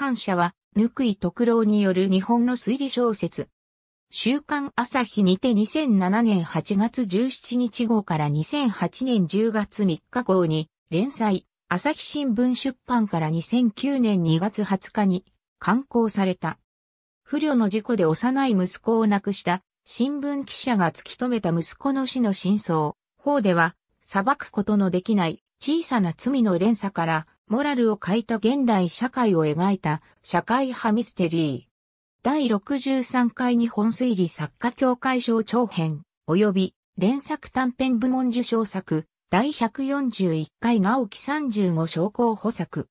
感謝は、ぬくい特労による日本の推理小説。週刊朝日にて2007年8月17日号から2008年10月3日号に連載、朝日新聞出版から2009年2月20日に刊行された。不慮の事故で幼い息子を亡くした新聞記者が突き止めた息子の死の真相。法では裁くことのできない小さな罪の連鎖からモラルを書いた現代社会を描いた社会派ミステリー。第63回日本推理作家協会賞長編、及び連作短編部門受賞作、第141回直木35章候補作。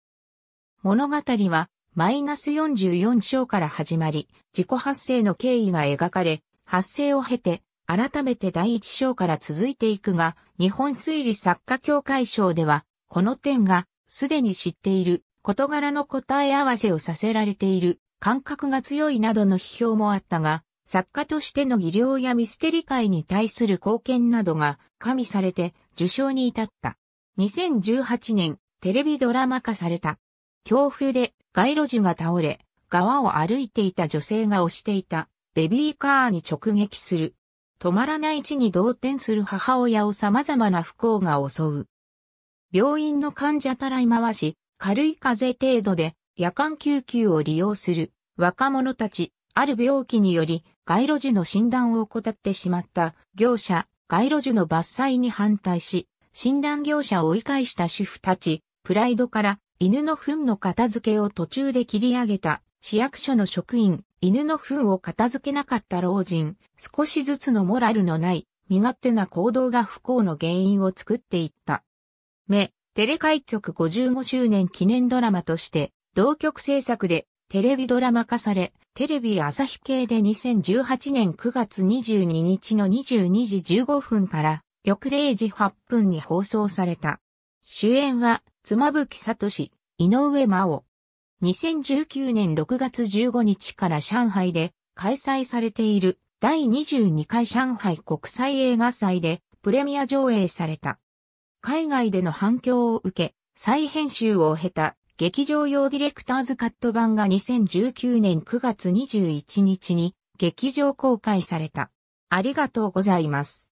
物語は、マイナス44章から始まり、自己発生の経緯が描かれ、発生を経て、改めて第1章から続いていくが、日本推理作家協会賞では、この点がすでに知っている、事柄の答え合わせをさせられている、感覚が強いなどの批評もあったが、作家としての技量やミステリ界に対する貢献などが加味されて受賞に至った。2018年、テレビドラマ化された。強風で街路樹が倒れ、川を歩いていた女性が押していたベビーカーに直撃する。止まらない地に動転する母親を様々な不幸が襲う。病院の患者たらい回し、軽い風邪程度で夜間救急を利用する若者たち、ある病気により街路樹の診断を怠ってしまった業者、街路樹の伐採に反対し、診断業者を追い返した主婦たち、プライドから犬の糞の片付けを途中で切り上げた市役所の職員、犬の糞を片付けなかった老人、少しずつのモラルのない身勝手な行動が不幸の原因を作っていった。目、テレ開局55周年記念ドラマとして、同局制作でテレビドラマ化され、テレビ朝日系で2018年9月22日の22時15分から翌0時8分に放送された。主演は妻夫木聡、井上真央。2019年6月15日から上海で開催されている第22回上海国際映画祭でプレミア上映された。海外での反響を受け、再編集を経た劇場用ディレクターズカット版が2019年9月21日に劇場公開された。ありがとうございます。